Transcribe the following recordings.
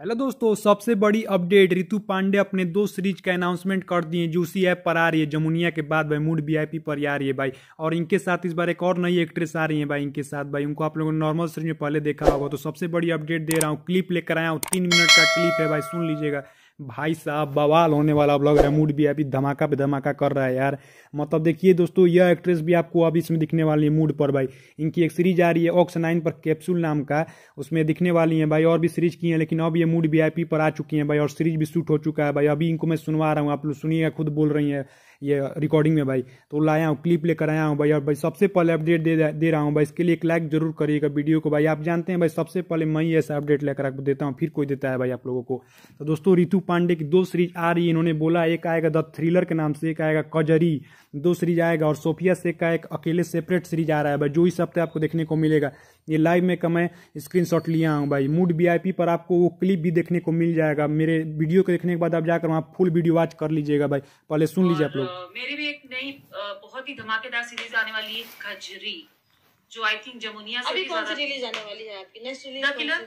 hello दोस्तों सबसे बड़ी अपडेट रितु पांडे अपने दो सीरीज का अनाउंसमेंट कर दिए जूसी ऐप पर आ रही है जमुनिया के बाद भाई मूड वीआईपी पर आ रही है भाई और इनके साथ इस बार एक और नई एक्ट्रेस आ रही है भाई इनके साथ भाई उनको आप लोगों ने नॉर्मल सीरीज में पहले देखा होगा तो सबसे बड़ी अपडेट दे रहा हूँ क्लिप लेकर आया हूँ तीन मिनट का क्लिप है भाई सुन लीजिएगा भाई साहब बवाल होने वाला ब्लॉग है मूड भी अभी धमाका पे धमाका कर रहा है यार मतलब देखिए दोस्तों यह एक्ट्रेस भी आपको अब इसमें दिखने वाली है मूड पर भाई इनकी एक सीरीज आ रही है ऑक्स नाइन पर कैप्सूल नाम का उसमें दिखने वाली है भाई और भी सीरीज की है लेकिन अब ये मूड वी पर आ चुकी हैं भाई और सीरीज भी शूट हो चुका है भाई अभी इनको मैं सुनवा रहा हूँ आप लोग सुनिएगा खुद बोल रही है ये रिकॉर्डिंग में भाई तो लाया हूँ क्लिप लेकर आया हूँ भाई और भाई सबसे पहले अपडेट दे दे रहा हूँ भाई इसके लिए एक लाइक जरूर करिएगा वीडियो को भाई आप जानते हैं भाई सबसे पहले मैं ही ऐसा अपडेट लेकर आपको देता हूँ फिर कोई देता है भाई आप लोगों को तो दोस्तों रितु पांडे की दो सीरीज आ रही है इन्होंने बोला एक आएगा द थ्रिलर के नाम से एक आएगा कजरी दो सीरीज आएगा और सोफिया शेख का एक अकेले सेपरेट सीरीज आ रहा है भाई जो इस हफ्ते आपको देखने को मिलेगा ये लाइव में कम है स्क्रीन लिया हूँ भाई मूड वी पर आपको वो क्लिप भी देखने को मिल जाएगा मेरे वीडियो को देखने के बाद आप जाकर वहाँ फुल वीडियो वॉच कर लीजिएगा भाई पहले सुन लीजिए आप लोग मेरे भी एक नई बहुत ही धमाकेदार सीरीज आने वाली है खजरी जो आई थिंक जमुनिया से अभी कौन सी रिलीज आने वाली है आपकी नेक्स्ट रिलीज द किलर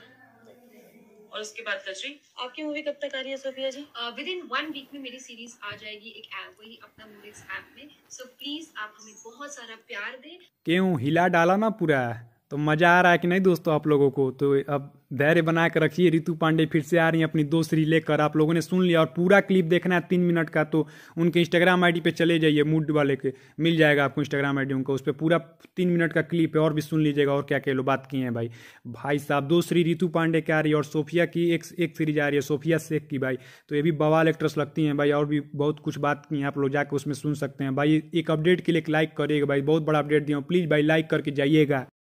और उसके बाद खजरी आपकी मूवी कब तक आ रही है Sophia ji within one week में मेरी सीरीज आ जाएगी एक ऐप वही अपना मूवीज ऐप में सो प्लीज आप हमें बहुत सारा प्यार दें क्यों हिला डाला ना पूरा तो मज़ा आ रहा है कि नहीं दोस्तों आप लोगों को तो अब धैर्य बना कर रखिए रितु पांडे फिर से आ रही हैं अपनी दोस्त लेकर आप लोगों ने सुन लिया और पूरा क्लिप देखना है तीन मिनट का तो उनके इंस्टाग्राम आईडी पे चले जाइए मूड वाले के मिल जाएगा आपको इंस्टाग्राम आईडी उनका उस पर पूरा तीन मिनट का क्लिप है और भी सुन लीजिएगा और क्या कह लो बात किए हैं भाई भाई साहब दोस्तरी रितु पांडे की आ रही है और सोफिया की एक एक सीरीज आ रही है सोफिया शेख की भाई तो ये भी बवाल एक्ट्रेस लगती हैं भाई और भी बहुत कुछ बात की हैं आप लोग जाकर उसमें सुन सकते हैं भाई एक अपडेट के लिए लाइक करिएगा भाई बहुत बड़ा अपडेट दिया हूँ प्लीज़ भाई लाइक करके जाइएगा